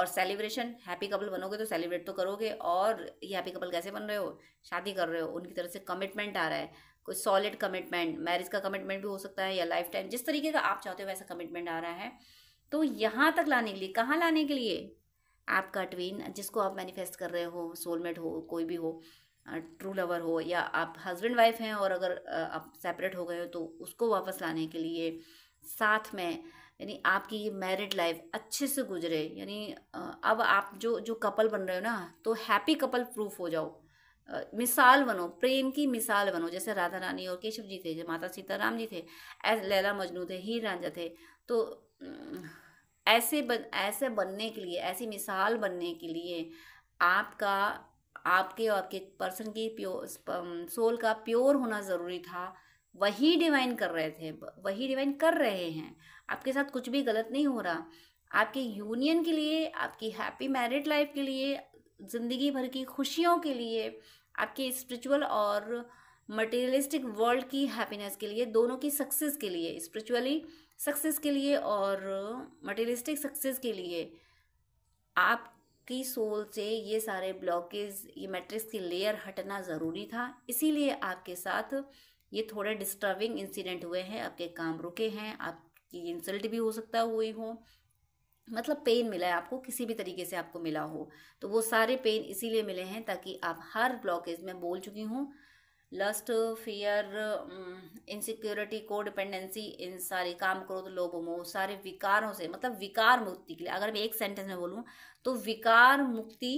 और सेलिब्रेशन हैप्पी कपल बनोगे तो सेलिब्रेट तो करोगे और ये हैप्पी कपल कैसे बन रहे हो शादी कर रहे हो उनकी तरफ से कमिटमेंट आ रहा है कोई सॉलिड कमिटमेंट मैरिज का कमिटमेंट भी हो सकता है या लाइफ टाइम जिस तरीके का आप चाहते हो वैसा कमिटमेंट आ रहा है तो यहाँ तक लाने के लिए कहाँ लाने के लिए आपका ट्वीन जिसको आप मैनिफेस्ट कर रहे हो सोलमेट हो कोई भी हो ट्रू लवर हो या आप हस्बैंड वाइफ हैं और अगर आप सेपरेट हो गए हो तो उसको वापस लाने के लिए साथ में यानी आपकी मैरिड लाइफ अच्छे से गुजरे यानी अब आप जो जो कपल बन रहे हो ना तो हैप्पी कपल प्रूफ हो जाओ मिसाल बनो प्रेम की मिसाल बनो जैसे राधा रानी और केशव जी थे माता सीताराम जी थे ऐसे लैला मजनू थे हीर रांझा थे तो ऐसे बन ऐसे बनने के लिए ऐसी मिसाल बनने के लिए आपका आपके और आपके पर्सन की प्योर सोल का प्योर होना ज़रूरी था वही डिवाइन कर रहे थे वही डिवाइन कर रहे हैं आपके साथ कुछ भी गलत नहीं हो रहा आपके यूनियन के लिए आपकी हैप्पी मैरिड लाइफ के लिए ज़िंदगी भर की खुशियों के लिए आपके स्पिरिचुअल और मटेरियलिस्टिक वर्ल्ड की हैप्पीनेस के लिए दोनों की सक्सेस के लिए स्पिरिचुअली सक्सेस के लिए और मटेरियलिस्टिक सक्सेस के लिए आपकी सोल से ये सारे ब्लॉकेज ये मैट्रिक्स की लेयर हटना ज़रूरी था इसीलिए आपके साथ ये थोड़े डिस्टर्बिंग इंसिडेंट हुए हैं आपके काम रुके हैं आपकी इंसल्ट भी हो सकता हुई हो मतलब पेन मिला है आपको किसी भी तरीके से आपको मिला हो तो वो सारे पेन इसीलिए मिले हैं ताकि आप हर ब्लॉकेज में बोल चुकी हूँ लस्ट फियर इनसिक्योरिटी को डिपेंडेंसी इन सारे काम करो तो लोगों मोह सारे विकारों से मतलब विकार मुक्ति के लिए अगर मैं एक सेंटेंस में बोलूँ तो विकार मुक्ति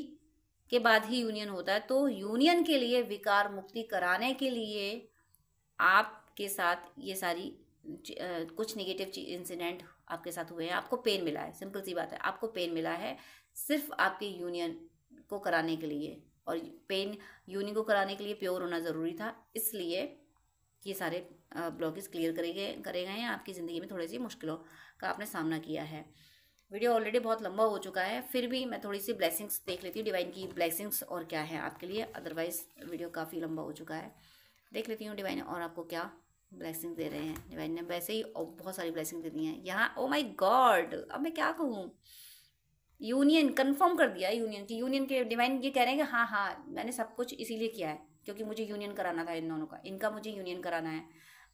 के बाद ही यूनियन होता है तो यूनियन के लिए विकार मुक्ति कराने के लिए आपके साथ ये सारी कुछ निगेटिव इंसिडेंट आपके साथ हुए हैं आपको पेन मिला है सिंपल सी बात है आपको पेन मिला है सिर्फ आपके यूनियन को कराने के लिए और पेन यूनियन को कराने के लिए प्योर होना ज़रूरी था इसलिए ये सारे ब्लॉकेज क्लियर करे गए करे गए हैं आपकी ज़िंदगी में थोड़ी सी मुश्किलों का आपने सामना किया है वीडियो ऑलरेडी बहुत लंबा हो चुका है फिर भी मैं थोड़ी सी ब्लेसिंग्स देख लेती हूँ डिवाइन की ब्लेसिंग्स और क्या है आपके लिए अदरवाइज़ वीडियो काफ़ी लंबा हो चुका है देख लेती हूँ डिवाइन और आपको क्या ब्लेसिंग दे रहे हैं डिवाइन ने वैसे ही बहुत सारी ब्लेसिंग दे दी हैं यहाँ ओ माई गॉड अब मैं क्या कहूँ यूनियन कन्फर्म कर दिया यूनियन की यूनियन के डिवाइन ये कह रहे हैं कि हाँ हाँ मैंने सब कुछ इसीलिए किया है क्योंकि मुझे यूनियन कराना था इन दोनों का इनका मुझे यूनियन कराना है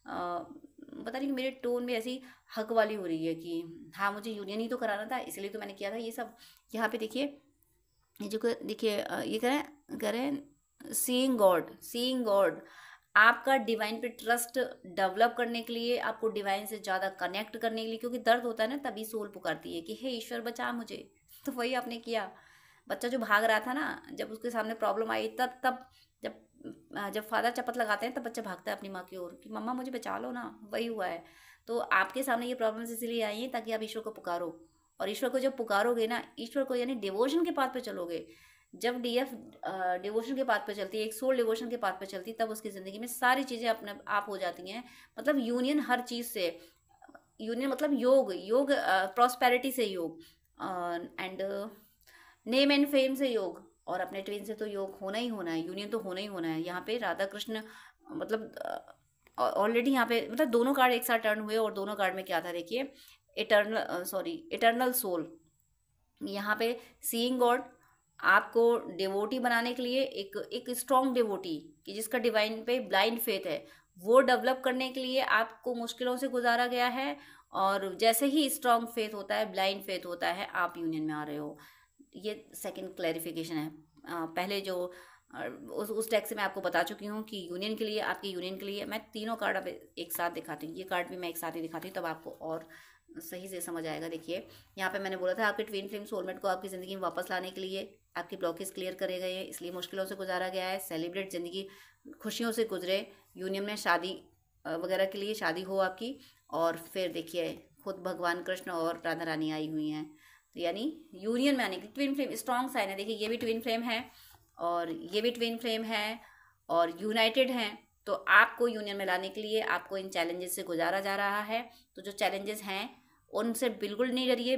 पता नहीं मेरे टोन में ऐसी हक वाली हो रही है कि हाँ मुझे यूनियन ही तो कराना था इसलिए तो मैंने किया था ये सब यहाँ पे देखिए ये जो देखिए ये कह रहे रहे हैं सीइंग गॉड सीइंग गॉड आपका डिवाइन पे ट्रस्ट डेवलप करने के लिए आपको डिवाइन से ज़्यादा कनेक्ट करने के लिए क्योंकि दर्द होता है ना तभी सोल पुकारती है कि हे ईश्वर बचा मुझे तो वही आपने किया बच्चा जो भाग रहा था ना जब उसके सामने प्रॉब्लम आई तब तब जब जब फादर चपत लगाते हैं तब बच्चा भागता है अपनी माँ की ओर कि मम्मा मुझे बचा लो ना वही हुआ है तो आपके सामने ये प्रॉब्लम्स इसीलिए आई हैं ताकि आप ईश्वर को पुकारो और ईश्वर को जब पुकारोगे ना ईश्वर को यानी डिवोशन के पाथ पे चलोगे जब डीएफ डिवोशन के पाथ पर चलती है एक सोल डिवोशन के पाथ पर चलती है तब उसकी ज़िंदगी में सारी चीज़ें अपने आप हो जाती हैं मतलब यूनियन हर चीज़ से यूनियन मतलब योग योग प्रॉस्पेरिटी से योग एंड नेम एंड फेम से योग और अपने ट्रेन से तो योग होना ही होना है यूनियन तो होना ही होना है यहाँ पे राधा कृष्ण मतलब ऑलरेडी यहाँ पे मतलब दोनों कार्ड एक साथ टर्न हुए और दोनों कार्ड में क्या था देखिए इटर्नल सॉरी इटर्नल सोल यहाँ पे सीइंग गॉड आपको डेवोटी बनाने के लिए एक एक स्ट्रॉन्ग डिवोटी कि जिसका डिवाइन पे ब्लाइंड फेथ है वो डेवलप करने के लिए आपको मुश्किलों से गुजारा गया है और जैसे ही स्ट्रॉन्ग फेथ होता है ब्लाइंड फेथ होता है आप यूनियन में आ रहे हो ये सेकंड क्लैरिफिकेशन है आ, पहले जो उस उस टैक्स मैं आपको बता चुकी हूँ कि यूनियन के लिए आपके यूनियन के लिए मैं तीनों कार्ड अब एक साथ दिखाती हूँ ये कार्ड भी मैं एक साथ ही दिखाती हूँ तब आपको और सही से समझ आएगा देखिए यहाँ पे मैंने बोला था आपके ट्विन फ्लेम सोलमेट को आपकी ज़िंदगी में वापस लाने के लिए आपकी ब्लॉकेज क्लियर करे गए हैं इसलिए मुश्किलों से गुजारा गया है सेलिब्रेट ज़िंदगी खुशियों से गुजरे यूनियन में शादी वगैरह के लिए शादी हो आपकी और फिर देखिए खुद भगवान कृष्ण और राधा रानी आई हुई हैं तो यानी यूनियन में आने की ट्विन फ्लेम स्ट्रॉन्ग साइन है देखिए ये भी ट्विन फ्लेम है और ये भी ट्विन फ्लेम है और यूनाइटेड हैं तो आपको यूनियन में लाने के लिए आपको इन चैलेंजेस से गुजारा जा रहा है तो जो चैलेंजेस हैं उनसे बिल्कुल नहीं डरिए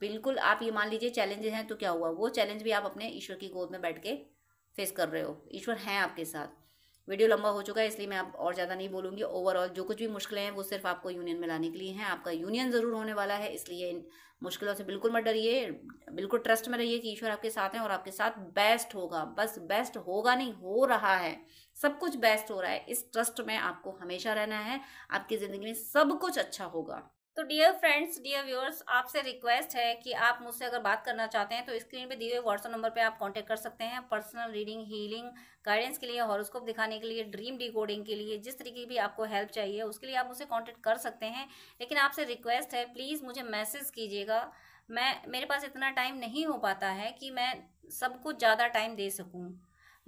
बिल्कुल आप ये मान लीजिए चैलेंजेस हैं तो क्या हुआ वो चैलेंज भी आप अपने ईश्वर की गोद में बैठ के फेस कर रहे हो ईश्वर हैं आपके साथ वीडियो लंबा हो चुका है इसलिए मैं आप और ज़्यादा नहीं बोलूँगी ओवरऑल जो कुछ भी मुश्किलें हैं वो सिर्फ आपको यूनियन में लाने के लिए हैं आपका यूनियन ज़रूर होने वाला है इसलिए इन मुश्किलों से बिल्कुल मत डरिए बिल्कुल ट्रस्ट में रहिए कि ईश्वर आपके साथ हैं और आपके साथ बेस्ट होगा बस बेस्ट होगा नहीं हो रहा है सब कुछ बेस्ट हो रहा है इस ट्रस्ट में आपको हमेशा रहना है आपकी ज़िंदगी में सब कुछ अच्छा होगा तो डियर फ्रेंड्स डियर व्यूअर्स आपसे रिक्वेस्ट है कि आप मुझसे अगर बात करना चाहते हैं तो स्क्रीन पे दिए हुए व्हाट्सअप नंबर पे आप कांटेक्ट कर सकते हैं पर्सनल रीडिंग हीलिंग गाइडेंस के लिए हॉरोस्कोप दिखाने के लिए ड्रीम डिकोडिंग के लिए जिस तरीके की भी आपको हेल्प चाहिए उसके लिए आप मुझसे कॉन्टेक्ट कर सकते हैं लेकिन आपसे रिक्वेस्ट है प्लीज़ मुझे मैसेज कीजिएगा मैं मेरे पास इतना टाइम नहीं हो पाता है कि मैं सबको ज़्यादा टाइम दे सकूँ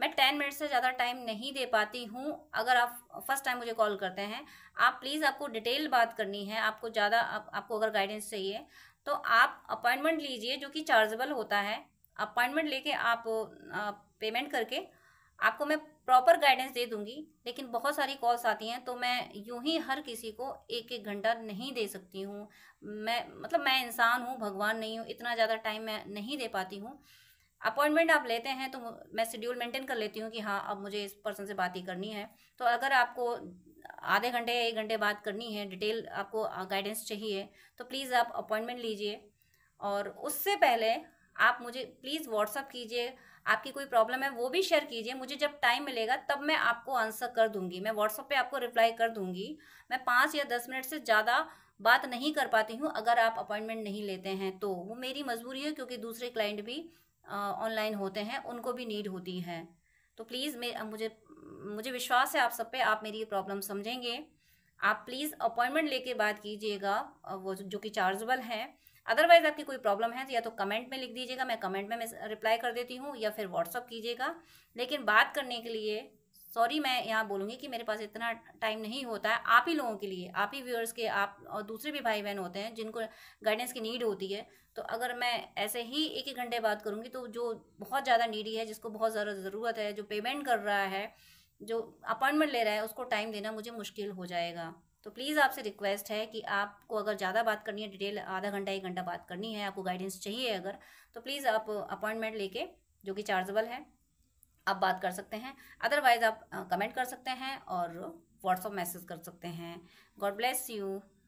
मैं टेन मिनट से ज़्यादा टाइम नहीं दे पाती हूँ अगर आप फर्स्ट टाइम मुझे कॉल करते हैं आप प्लीज़ आपको डिटेल बात करनी है आपको ज़्यादा आप, आपको अगर गाइडेंस चाहिए तो आप अपॉइंटमेंट लीजिए जो कि चार्जेबल होता है अपॉइंटमेंट लेके आप पेमेंट करके आपको मैं प्रॉपर गाइडेंस दे दूंगी लेकिन बहुत सारी कॉल्स आती हैं तो मैं यूं ही हर किसी को एक एक घंटा नहीं दे सकती हूँ मैं मतलब मैं इंसान हूँ भगवान नहीं हूँ इतना ज़्यादा टाइम मैं नहीं दे पाती हूँ अपॉइंटमेंट आप लेते हैं तो मैं शेड्यूल मेंटेन कर लेती हूँ कि हाँ अब मुझे इस पर्सन से बात ही करनी है तो अगर आपको आधे घंटे या एक घंटे बात करनी है डिटेल आपको गाइडेंस चाहिए तो प्लीज़ आप अपॉइंटमेंट लीजिए और उससे पहले आप मुझे प्लीज़ व्हाट्सअप कीजिए आपकी कोई प्रॉब्लम है वो भी शेयर कीजिए मुझे जब टाइम मिलेगा तब मैं आपको आंसर कर दूंगी मैं व्हाट्सअप पे आपको रिप्लाई कर दूंगी मैं पाँच या दस मिनट से ज़्यादा बात नहीं कर पाती हूँ अगर आप अपॉइंटमेंट नहीं लेते हैं तो वो मेरी मजबूरी है क्योंकि दूसरे क्लाइंट भी ऑनलाइन होते हैं उनको भी नीड होती है तो प्लीज़ मे मुझे मुझे विश्वास है आप सब पे आप मेरी ये प्रॉब्लम समझेंगे आप प्लीज़ अपॉइंटमेंट लेके बात कीजिएगा वो जो कि चार्जेबल है अदरवाइज आपकी कोई प्रॉब्लम है तो या तो कमेंट में लिख दीजिएगा मैं कमेंट में मैं रिप्लाई कर देती हूँ या फिर व्हाट्सअप कीजिएगा लेकिन बात करने के लिए सॉरी मैं यहाँ बोलूँगी कि मेरे पास इतना टाइम नहीं होता है आप ही लोगों के लिए आप ही व्यूअर्स के आप और दूसरे भी भाई बहन होते हैं जिनको गाइडेंस की नीड होती है तो अगर मैं ऐसे ही एक एक घंटे बात करूँगी तो जो बहुत ज़्यादा नीडी है जिसको बहुत ज़्यादा ज़रूरत है जो पेमेंट कर रहा है जो अपॉइंटमेंट ले रहा है उसको टाइम देना मुझे मुश्किल हो जाएगा तो प्लीज़ आपसे रिक्वेस्ट है कि आपको अगर ज़्यादा बात करनी है डिटेल आधा घंटा एक घंटा बात करनी है आपको गाइडेंस चाहिए अगर तो प्लीज़ आप अपॉइंटमेंट लेके जो कि चार्जेबल है आप बात कर सकते हैं अदरवाइज आप कमेंट कर सकते हैं और व्हाट्सअप मैसेज कर सकते हैं गॉड ब्लेस यू